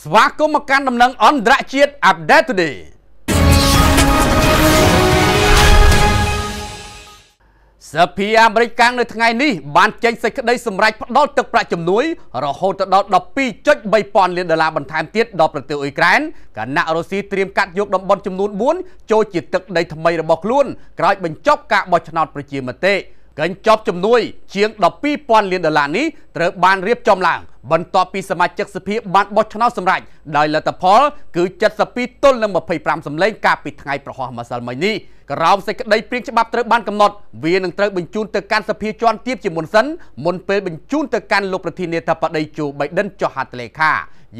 ស្វាគមន៍មកកាន់ដំណឹងអន្តរជាតិ Update Today សភាអាមេរិកកាំងនៅថ្ងៃនេះបានចេញសេចក្តីសម្រេចផ្តល់ទឹកប្រាក់ជំនួយរហូតដល់12.3ពាន់លានដុល្លារបន្ថែមទៀតដល់ប្រទេសអ៊ុយក្រែនគណៈរុស្ស៊ីត្រៀមកាត់យកតំបន់ចំនួន4ចូលជាទឹកដីថ្មីរបស់ខ្លួនក្រោយបញ្ចប់ការបោះឆ្នោតប្រជាមតិកញ្ចប់ជំនួយជាង12ពាន់លានដុល្លារនេះត្រូវបានរៀបចំឡើងបន្ទាប់ពីសមាជិកសភាបានបោះឆ្នោតសម្រេចដោយលទ្ធផលគឺ72ទល់នឹង25សម្លេង កាលពីថ្ងៃប្រហោះម្សិលមិញនេះក្រោមសេចក្តីព្រៀងច្បាប់ត្រូវបានកំណត់វានឹងត្រូវបញ្ជូនទៅកាន់សភាជាន់ទាបជាមុនសិនមុនពេលបញ្ជូនទៅកាន់លោកប្រធានាធិបតីជូបៃដិនចុះហត្ថលេខា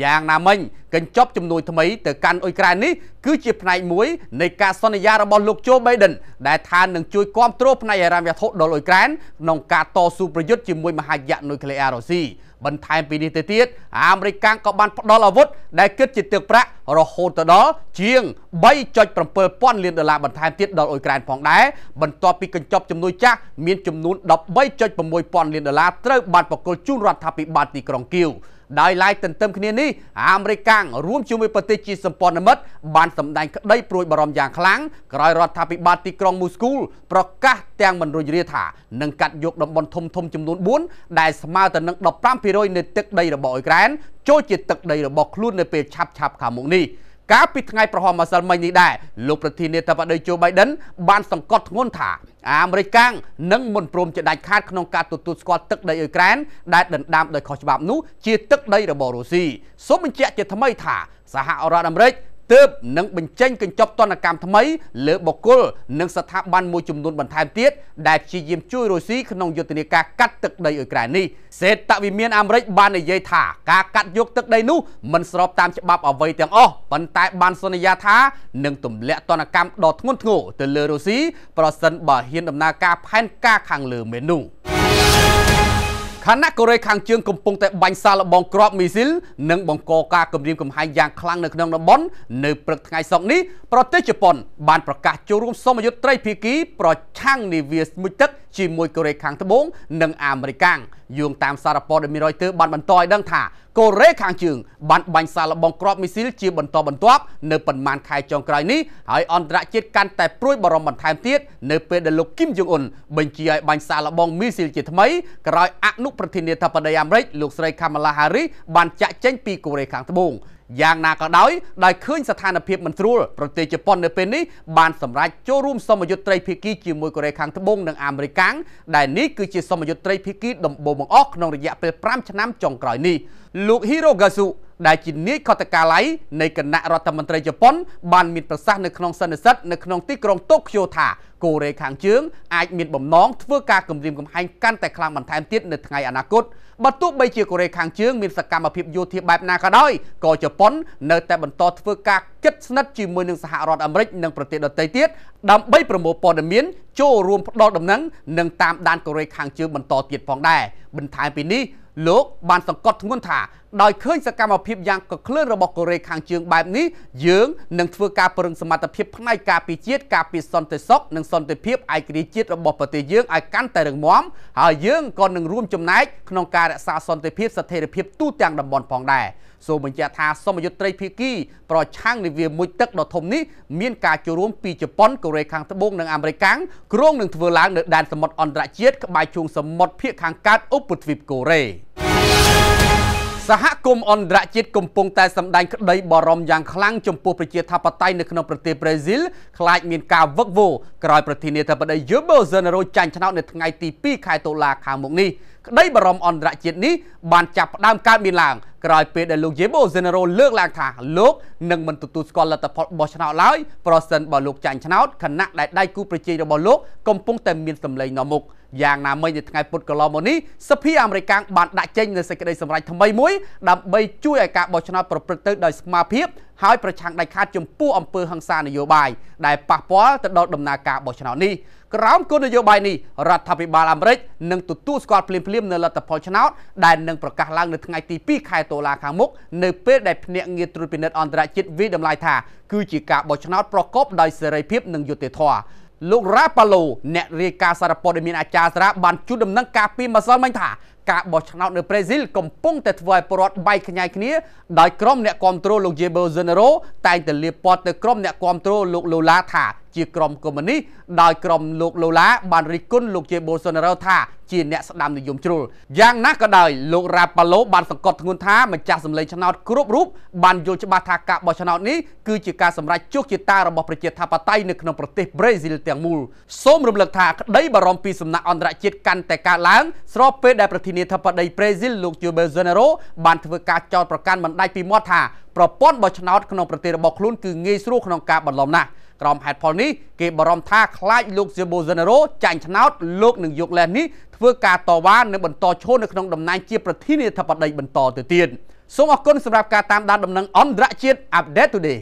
យ៉ាងណាមិញកញ្ចប់ជំនួយថ្មីទៅកាន់អ៊ុយក្រែននេះគឺជាផ្នែកមួយនៃការសន្យារបស់លោកជូបៃដិនដែលថានឹងជួយគាំទ្រផ្នែកហិរញ្ញវត្ថុដល់អ៊ុយក្រែនក្នុងការតស៊ូប្រយុទ្ធជាមួយមហាយៈនុយក្លេអ៊ែររុស្ស៊ីបន្ថែមពីនេះទៅទៀតអាមេរិកក៏បានផ្ដល់អាវុធដែលគិតជាទឹកប្រាក់រហូតទៅដល់ជាង3.7000លានដុល្លារបន្ថែមទៀតដល់អ៊ុយក្រែនផងដែរបន្ទាប់ពីកញ្ចប់ជំនួយចាស់មានចំនួន13.6000លានដុល្លារត្រូវ បានប្រគល់ជូនរដ្ឋាភិបាលទីក្រុងគៀវដោយឡែកទន្ទឹមគ្នានេះអាមេរិករួមជាមួយប្រទេសជាសម្ព័ន្ធមិត្តបានសម្ដែងក្តីព្រួយបារម្ភយ៉ាងខ្លាំងក្រោយរដ្ឋាភិបាលទីក្រុងមូស្គូប្រកាសទាំងមិនរួចរាថានឹងកាត់យកតំបន់ធំធំចំនួន4ដែលស្មើទៅនឹង15%នៃទឹកដីរបស់អ៊ុយក្រែនចូលជាទឹកដីរបស់ខ្លួន នៅពេលឆាប់ៗខាងមុខនេះ។កាលពីថ្ងៃប្រហមម្សិលមិញនេះដែរលោកប្រធានាធិបតីជូបៃដិនបានសង្កត់ធ្ងន់ថា អាមេរិកាំងនឹងមិនព្រមជាដាច់ខាតក្នុងការទទួលស្គាល់ទឹកដីអ៊ុយក្រែនដែលដណ្ដើមដោយខុសច្បាប់នោះជាទឹកដីរបស់រុស្ស៊ីសូមបញ្ជាក់ជាថ្មី ថាសហរដ្ឋអាមេរិកទើបនឹងបញ្ចេញកញ្ចប់ទណ្ឌកម្មថ្មីលើបុគ្គលនិងស្ថាប័នមួយចំនួនបន្ថែមទៀតដែលព្យាយាមជួយរុស្ស៊ីក្នុងយុទ្ធនាការកាត់ទឹកដីអ៊ុយក្រែននេះសេតវិមានអាមេរិកបាននិយាយថាការកាត់យកទឹកដីនោះមិនស្របតាមច្បាប់អ្វីទាំងអស់ប៉ុន្តែបានសន្យាថានឹងទម្លាក់ទណ្ឌកម្មដ៏ធ្ងន់ធ្ងរទៅលើរុស្ស៊ីប្រសិនបើហ៊ានដំណើរការផែនការខាងលើមេនោះខណៈកូរ៉េខាងជើងកំពុងតែបាញ់សារល្បងគ្រាប់មីស៊ីល និងបង្កការគំរាមកំហែងយ៉ាងខ្លាំងនៅក្នុងតំបន់នៅព្រឹកថ្ងៃសុក្រនេះប្រទេសជប៉ុន បានប្រកាសចូលរួមសមយុទ្ធត្រីភាគី ប្រឆាំងនាវាមុជទឹកជាមួយកូរ៉េខាងត្បូងនិងអាមេរិកយោងតាមសារព័ត៌មានរយទ័របានបន្តឲ្យដឹងថាកូរ៉េខាងជើងបានបាញ់សារល្បងគ្រាប់មីស៊ីលជាបន្តបន្ទាប់នៅប៉ុន្មានខែចុងក្រោយនេះហើយអន្តរជាតិកាន់តែព្រួយបារម្ភបន្ថែមទៀតនៅពេលដែលលោកគីមយងអ៊ុនបញ្ជាឲ្យបាញ់សារល្បងមីស៊ីលជាថ្មី ក្រោយអនុប្រធានាធិបតីអាមេរិកលោកស្រី Kamala Harris បានចាក់ចេញពីកូរ៉េខាងត្បូងយ៉ាងណាក៏ដោយដោយឃើញស្ថានភាពមិនស្រួលប្រទេសជប៉ុននៅពេលនេះបានសម្រេចចូលរួមសមយុទ្ធត្រីភាគីជាមួយកូរ៉េខាងត្បូងនិងអាមេរិកាំងដែលនេះគឺជាសមយុទ្ធត្រីភាគីដំបូងបង្អស់ក្នុងរយៈពេល5ឆ្នាំចុងក្រោយនេះលោក Hiro Gasu ដែលជានាយកខត្តកាល័យនៃគណៈរដ្ឋមន្ត្រីជប៉ុន បានមានប្រសាសន៍នៅក្នុងសន្និសីទនៅក្នុងទីក្រុងតូក្យូថាកូរ៉េខាងជើងអាចមានបំណងធ្វើការគម្រាមកំហែងកាន់តែខ្លាំងបន្ថែមទៀតនៅថ្ងៃអនាគតបើទោះបីជាកូរ៉េខាងជើងមានសកម្មភាពយោធាបែបណាក៏ដោយក៏ជប៉ុន នៅតែបន្តធ្វើការជិតស្និទ្ធជាមួយនឹងសហរដ្ឋអាមេរិកនិងប្រទេសដទៃទៀតដើម្បីប្រមូលព័ត៌មាន ចូលរួមផ្ដល់ដំណឹងនិងតាមដានកូរ៉េខាងជើងបន្តទៀតផងដែរបន្ថែមពីនេះលោកបានសង្កត់ធ្ងន់ថាដោយឃើញសកម្មភាពយ៉ាងកក្លឿនរបស់កូរ៉េខាងជើងបែបនេះយើងនឹងធ្វើការពង្រឹងសមត្ថភាពផ្នែកការពារជាតិការពារសន្តិសុខនិងសន្តិភាពឯករាជ្យជាតិរបស់ប្រទេសយើងឲ្យកាន់តែរឹងមាំហើយយើងក៏នឹងរួមចំណែកក្នុងការរក្សាសន្តិភាពស្ថិរភាពទូទាំងតំបន់ផងដែរសូមបញ្ជាក់ថាសមយុទ្ធត្រីភាគី ប្រឆាំងនាវាមួយទឹកដ៏ធំនេះមានការចូលរួមពីជប៉ុនកូរ៉េខាងត្បូងនិងអាមេរិកកាំងគ្រោងនឹងធ្វើឡើងនៅដែនសមុទ្រអន្តរជាតិក្បែរជើងសមុទ្រភាគខាងកើតឧបទ្វីបកូរ៉េសហគមន៍អន្តរជាតិកំពុងតែសម្ដែងក្តីបារម្ភយ៉ាងខ្លាំងចំពោះប្រជាធិបតេយ្យនៅក្នុងប្រទេសប្រេស៊ីលខ្លាចមានការវឹកវរក្រោយប្រធានាធិបតីយូបូសេណារ៉ូចាញ់ឆ្នោតនៅថ្ងៃទី2ខែតុលាខាងមុខនេះក្តីបារម្ភអន្តរជាតិនេះបានចាប់ផ្ដើមកើតមានឡើងក្រោយពេលដែលលោកយេបូសេណារ៉ូលើកឡើងថាលោកនឹងមិនទទួលស្គាល់លទ្ធផលបោះឆ្នោតឡើយប្រសិនបើលោកចាញ់ឆ្នោតខណៈដែលដៃគូប្រជារបស់លោកកំពុងតែមានសម្លេងនាំមុខ។យ៉ាងណាមិញនៅថ្ងៃពុធកន្លងមកនេះសភាអាមេរិកបានដាក់ចេញនូវសេចក្តីសម្រេចថ្មីមួយដើម្បីជួយឲ្យការបោះឆ្នោតប្រព្រឹត្តទៅដោយស្មារតីហើយប្រឆាំងដាច់ខាតចំពោះអំពើហិង្សានយោបាយដែលប៉ះពាល់ទៅដល់ដំណើរការបោះឆ្នោតនេះក្រោមគោលនយោបាយនេះរដ្ឋាភិបាលអាមេរិកនឹងទទួលស្គាល់ភ្លាមៗនៅលទ្ធផលឆ្នោតដែលនឹងប្រកាសឡើងនៅថ្ងៃទី2ខែតុលាខាងមុខនៅពេលដែលភ្នាក់ងារត្រួតពិនិត្យអន្តរជាតិវិតម្លាយថាគឺជាការបោះឆ្នោតប្រកបដោយសេរីភាពនិងយុត្តិធម៌លោករ៉ាប៉ាឡូអ្នករាយការណ៍សារព័ត៌មានអាចារ្យសារបានជួបដំណឹងការពីម្សិលមិញថាការបោះឆ្នោតនៅប្រេស៊ីលកំពុងតែធ្វើឲ្យពលរដ្ឋបែកខ្ញែកគ្នាដោយក្រុមអ្នកគ្រប់គ្រងលោក Jair Bolsonaro តែងតែលាបពណ៌ទៅក្រុមអ្នកគ្រប់គ្រងលោក Lula ថាជាក្រុមកុម្មុយនីសដោយក្រុមលោកឡូឡាបានរិះគន់លោកជេបូសូណារ៉ូថាជាអ្នកស្ដាំនិយមជ្រុលយ៉ាងណាក៏ដោយលោករ៉ាប៉ាឡូបានសង្កត់ធ្ងន់ថាម្ចាស់សម្លេងឆ្នោតគ្រប់រូបបានយល់ច្បាស់ថាការបោះឆ្នោតនេះគឺជាការសម្រេចជោគជតារបស់ប្រជាធិបតេយ្យនៅក្នុងប្រទេសប្រេស៊ីលទាំងមូលសូមរំលឹកថាក្តីបារម្ភពីសំណាក់អន្តរជាតិកាន់តែកើនឡើងស្របពេលដែលប្រធានាធិបតីប្រេស៊ីលលោកជេបូសូណារ៉ូបានធ្វើការចោទប្រកាន់មិនដាច់ពីមាត់ថាប្រព័ន្ធបោះឆ្នោតក្នុងប្រទេសរបស់ខ្លួនគឺងាយស្រួលក្នុងការបន្លំណាស់ក្រោមហេតុផលនេះគេបារម្ភថាខ្លាចលោកស៊ីបូសេណារ៉ូចាញ់ឆ្នោតលោកនឹងយកលេសនេះធ្វើការតវ៉ានិងបន្តឈរនៅក្នុងតំណែងជាប្រធានាធិបតីបន្តទៅទៀតសូមអរគុណសម្រាប់ការតាមដានដំណឹងអន្តរជាតិ Update Today